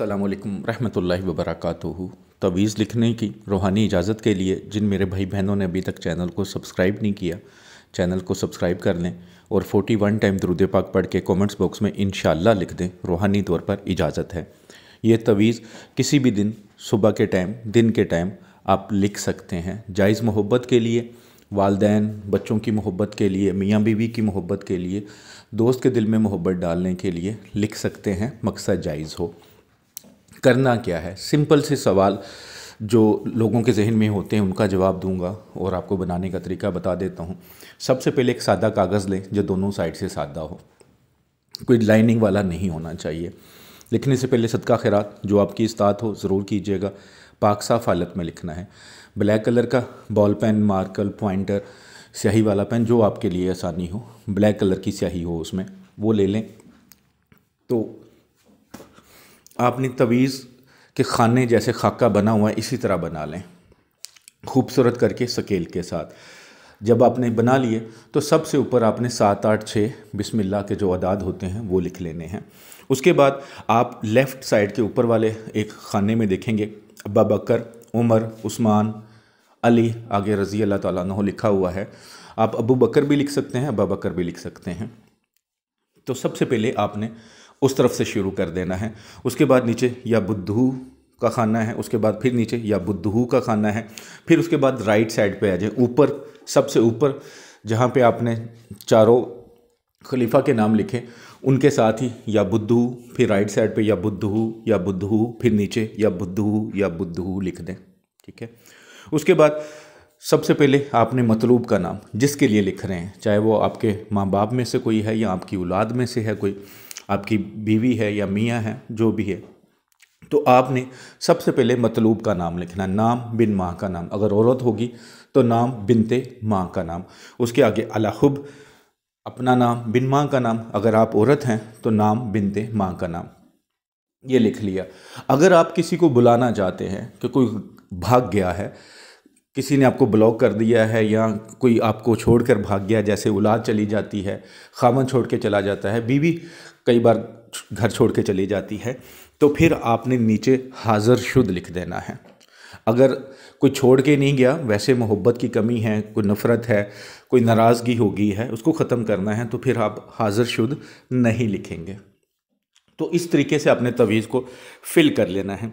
अल्लाम रहमतुल्लाहि वबरकातुहु तवीज़ लिखने की रूहानी इजाज़त के लिए जिन मेरे भाई बहनों ने अभी तक चैनल को सब्सक्राइब नहीं किया चैनल को सब्सक्राइब कर लें और 41 टाइम दरुद पाक पढ़ के कॉमेंट्स बॉक्स में इन लिख दें रूहानी तौर पर इजाज़त है ये तवीज़ किसी भी दिन सुबह के टाइम दिन के टाइम आप लिख सकते हैं जायज़ मोहब्बत के लिए वालदेन बच्चों की मोहब्बत के लिए मियाँ बीवी की मोहब्बत के लिए दोस्त के दिल में मोहब्बत डालने के लिए लिख सकते हैं मकसद जायज़ हो करना क्या है सिंपल से सवाल जो लोगों के जहन में होते हैं उनका जवाब दूंगा और आपको बनाने का तरीका बता देता हूँ सबसे पहले एक सादा कागज़ लें जो दोनों साइड से सादा हो कोई लाइनिंग वाला नहीं होना चाहिए लिखने से पहले सदका खैरात जो आपकी इस्ताद हो ज़रूर कीजिएगा पाक साफ हालत में लिखना है ब्लैक कलर का बॉल पेन मार्कर पॉइंटर स्याही वाला पेन जो आपके लिए आसानी हो ब्लैक कलर की स्याही हो उसमें वो ले लें तो आपने तवीज़ के खाने जैसे खाका बना हुआ है इसी तरह बना लें खूबसूरत करके सकेल के साथ जब आपने बना लिए तो सबसे ऊपर आपने सात आठ छः बिस्मिल्लाह के जो अदाद होते हैं वो लिख लेने हैं उसके बाद आप लेफ़्ट साइड के ऊपर वाले एक खाने में देखेंगे अबा बकर उमर उस्मान अली आगे रज़ी अल्लाह ताली लिखा हुआ है आप अबू बकर भी लिख सकते हैं अबा बकर भी लिख सकते हैं तो सबसे पहले आपने उस तरफ से शुरू कर देना है उसके बाद नीचे या बुद्धू का खाना है उसके बाद फिर नीचे या बुद्धू का खाना है फिर उसके बाद राइट साइड पे आ जाए ऊपर सबसे ऊपर जहाँ पे आपने चारों खलीफा के नाम लिखे उनके साथ ही या बुद्धू फिर राइट साइड पे या बुद्धू या बुद्धू फिर नीचे या बुद्धू या बुद्धू लिख दें ठीक है उसके बाद सबसे पहले आपने मतलूब का नाम जिसके लिए लिख रहे हैं चाहे वो आपके माँ बाप में से कोई है या आपकी औलाद में से है कोई आपकी बीवी है या मियाँ है जो भी है तो आपने सबसे पहले मतलूब का नाम लिखना नाम बिन माँ का नाम अगर औरत होगी तो नाम बिनते माँ का नाम उसके आगे अलाखुब अपना नाम बिन माँ का नाम अगर आप औरत हैं तो नाम बिनते माँ का नाम ये लिख लिया अगर आप किसी को बुलाना चाहते हैं कि कोई भाग गया है किसी ने आपको ब्लॉक कर दिया है या कोई आपको छोड़ कर भाग गया जैसे औलाद चली जाती है खामन छोड़ के चला जाता है बीवी कई बार घर छोड़ के चली जाती है तो फिर आपने नीचे हाज़र शुद्ध लिख देना है अगर कोई छोड़ के नहीं गया वैसे मोहब्बत की कमी है कोई नफ़रत है कोई नाराज़गी हो गई है उसको ख़त्म करना है तो फिर आप हाज़र शुद्ध नहीं लिखेंगे तो इस तरीके से अपने तवीज़ को फिल कर लेना है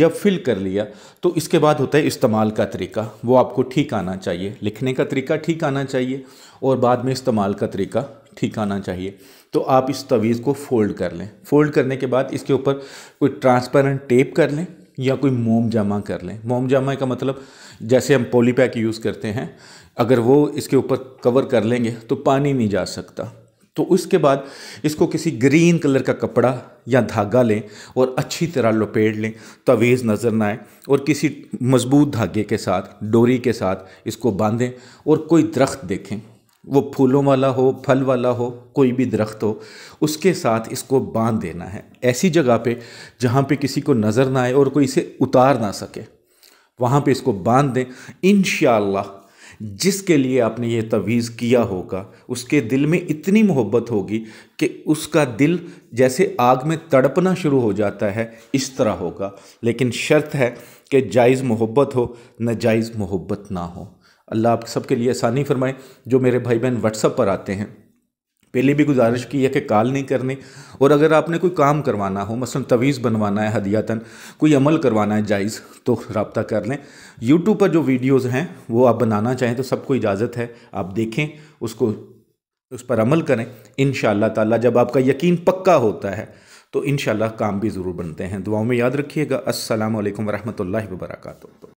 जब फिल कर लिया तो इसके बाद होता है इस्तेमाल का तरीका वो आपको ठीक आना चाहिए लिखने का तरीका ठीक आना चाहिए और बाद में इस्तेमाल का तरीका ठीक आना चाहिए तो आप इस तवीज़ को फ़ोल्ड कर लें फ़ोल्ड करने के बाद इसके ऊपर कोई ट्रांसपेरेंट टेप कर लें या कोई मोम जमा कर लें मोम जमा का मतलब जैसे हम पैक यूज़ करते हैं अगर वो इसके ऊपर कवर कर लेंगे तो पानी नहीं जा सकता तो उसके बाद इसको किसी ग्रीन कलर का कपड़ा या धागा लें और अच्छी तरह लपेट लें तवेज़ नज़र ना आए और किसी मज़बूत धागे के साथ डोरी के साथ इसको बांधें और कोई दरख्त देखें वो फूलों वाला हो फल वाला हो कोई भी दरख्त हो उसके साथ इसको बांध देना है ऐसी जगह पे जहाँ पे किसी को नज़र ना आए और कोई इसे उतार ना सके वहाँ पे इसको बांध दें इन जिसके लिए आपने ये तवीज़ किया होगा उसके दिल में इतनी मोहब्बत होगी कि उसका दिल जैसे आग में तड़पना शुरू हो जाता है इस तरह होगा लेकिन शर्त है कि जायज़ मोहब्बत हो नाजायज़ मोहब्बत ना हो अल्लाह आप सबके लिए आसानी फरमाए जो मेरे भाई बहन व्हाट्सअप पर आते हैं पहले भी गुजारिश की है कि कॉल नहीं करनी और अगर आपने कोई काम करवाना हो मसलन तवीज़ बनवाना है हदियातन कोई अमल करवाना है जायज़ तो रबता कर लें यूट्यूब पर जो वीडियोज़ हैं वो आप बनाना चाहें तो सबको इजाज़त है आप देखें उसको उस पर अमल करें इन ताला जब आपका यकीन पक्का होता है तो इन काम भी ज़रूर बनते हैं दुआओं में याद रखिएगा असल वरहमल वर्का